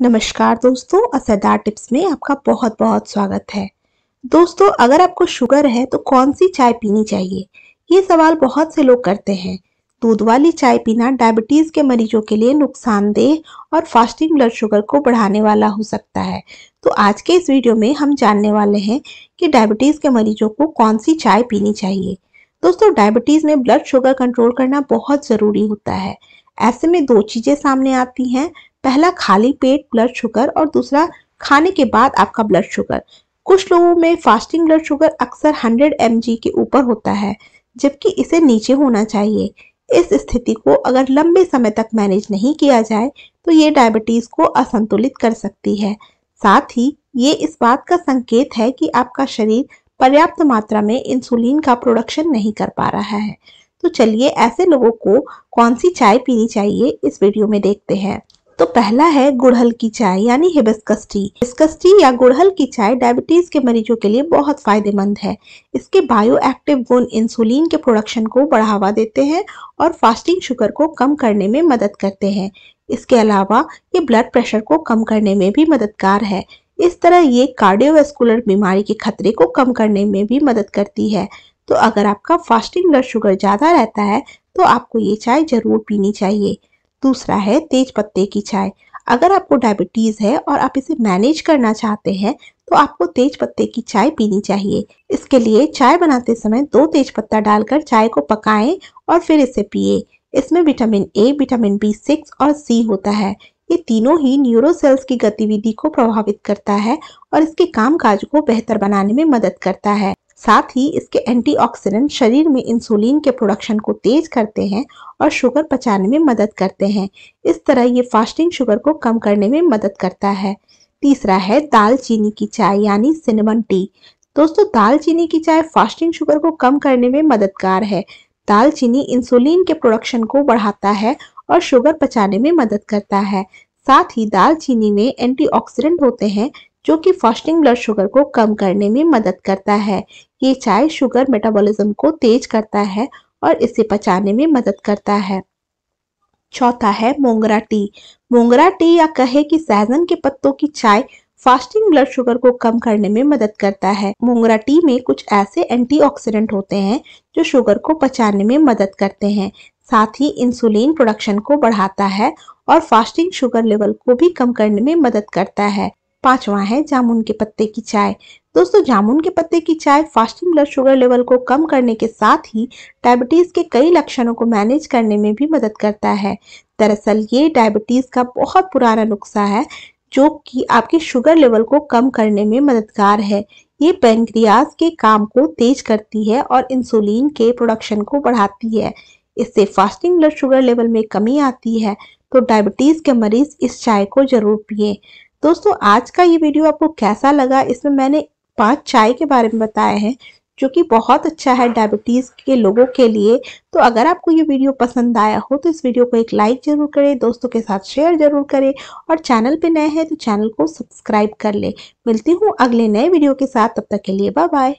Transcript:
नमस्कार दोस्तों असरदार टिप्स में आपका बहुत बहुत स्वागत है दोस्तों अगर आपको शुगर है तो कौन सी चाय पीनी चाहिए ये सवाल बहुत से लोग करते हैं दूध वाली चाय पीना डायबिटीज़ के मरीजों के लिए नुकसानदेह और फास्टिंग ब्लड शुगर को बढ़ाने वाला हो सकता है तो आज के इस वीडियो में हम जानने वाले हैं कि डायबिटीज़ के मरीजों को कौन सी चाय पीनी चाहिए दोस्तों डायबिटीज़ में ब्लड शुगर कंट्रोल करना बहुत ज़रूरी होता है ऐसे में दो चीज़ें सामने आती हैं पहला खाली पेट ब्लड शुगर और दूसरा खाने के बाद आपका ब्लड शुगर कुछ लोगों में फास्टिंग ब्लड शुगर अक्सर 100 एम के ऊपर होता है जबकि इसे नीचे होना चाहिए इस स्थिति को अगर लंबे समय तक मैनेज नहीं किया जाए तो ये डायबिटीज को असंतुलित कर सकती है साथ ही ये इस बात का संकेत है कि आपका शरीर पर्याप्त मात्रा में इंसुलिन का प्रोडक्शन नहीं कर पा रहा है तो चलिए ऐसे लोगों को कौन सी चाय पीनी चाहिए इस वीडियो में देखते हैं तो पहला है गुड़हल की चाय यानी हिबिस्कस टी हिबिस्कस टी या गुड़हल की चाय डायबिटीज के मरीजों के लिए बहुत फायदेमंद है इसके बायो एक्टिव गुण इंसुलिन के प्रोडक्शन को बढ़ावा देते हैं और फास्टिंग शुगर को कम करने में मदद करते हैं इसके अलावा ये ब्लड प्रेशर को कम करने में भी मददगार है इस तरह ये कार्डियोवेस्कुलर बीमारी के खतरे को कम करने में भी मदद करती है तो अगर आपका फास्टिंग ब्लड शुगर ज़्यादा रहता है तो आपको ये चाय ज़रूर पीनी चाहिए दूसरा है तेज पत्ते की चाय अगर आपको डायबिटीज़ है और आप इसे मैनेज करना चाहते हैं तो आपको तेज पत्ते की चाय पीनी चाहिए इसके लिए चाय बनाते समय दो तेज पत्ता डालकर चाय को पकाएं और फिर इसे पिए इसमें vitamin A vitamin B six और सी होता है ये तीनों ही न्यूरो सेल्स की गतिविधि को प्रभावित करता है और इसके काज को बेहतर बनाने में मदद करता है साथ ही इसके एंटीऑक्सीडेंट शरीर में इंसुलिन के प्रोडक्शन को तेज करते हैं और शुगर पचाने में मदद करते हैं इस तरह ये फास्टिंग शुगर को कम करने में मदद करता है तीसरा है दालचीनी की चाय यानी सिनेमन टी दोस्तों दालचीनी की चाय फास्टिंग शुगर को कम करने में मददगार है दालचीनी इंसुलिन के प्रोडक्शन को बढ़ाता है और शुगर पचाने में मदद करता है साथ ही दालचीनी में एंटीऑक्सीडेंट होते हैं जो कि फास्टिंग ब्लड शुगर को कम करने में मदद करता है ये चाय शुगर मेटाबॉलिज्म को तेज करता है और इसे पचाने में मदद करता है चौथा है मोंगरा टी मोंगरा टी या कहे कि सहजन के पत्तों की चाय फास्टिंग ब्लड शुगर को कम करने में मदद करता है मोंगरा टी में कुछ ऐसे एंटीऑक्सीडेंट होते हैं जो शुगर को पचाने में मदद करते हैं साथ ही इंसुलिन प्रोडक्शन को बढ़ाता है और फास्टिंग शुगर लेवल को भी कम करने में मदद करता है पांचवा है जामुन के पत्ते की चाय दोस्तों जामुन के पत्ते की चाय फास्टिंग ब्लड शुगर लेवल को कम करने के साथ ही डायबिटीज़ के कई लक्षणों को मैनेज करने में भी मदद करता है दरअसल ये डायबिटीज़ का बहुत पुराना नुस्खा है जो कि आपके शुगर लेवल को कम करने में मददगार है ये पेनक्रियाज के काम को तेज करती है और इंसुलिन के प्रोडक्शन को बढ़ाती है इससे फास्टिंग ब्लड शुगर लेवल में कमी आती है तो डायबिटीज़ के मरीज़ इस चाय को ज़रूर पिए दोस्तों आज का ये वीडियो आपको कैसा लगा इसमें मैंने पांच चाय के बारे में बताया है जो कि बहुत अच्छा है डायबिटीज़ के लोगों के लिए तो अगर आपको ये वीडियो पसंद आया हो तो इस वीडियो को एक लाइक ज़रूर करें दोस्तों के साथ शेयर ज़रूर करें और चैनल पे नए हैं तो चैनल को सब्सक्राइब कर लें मिलती हूँ अगले नए वीडियो के साथ तब तक के लिए बाय बाय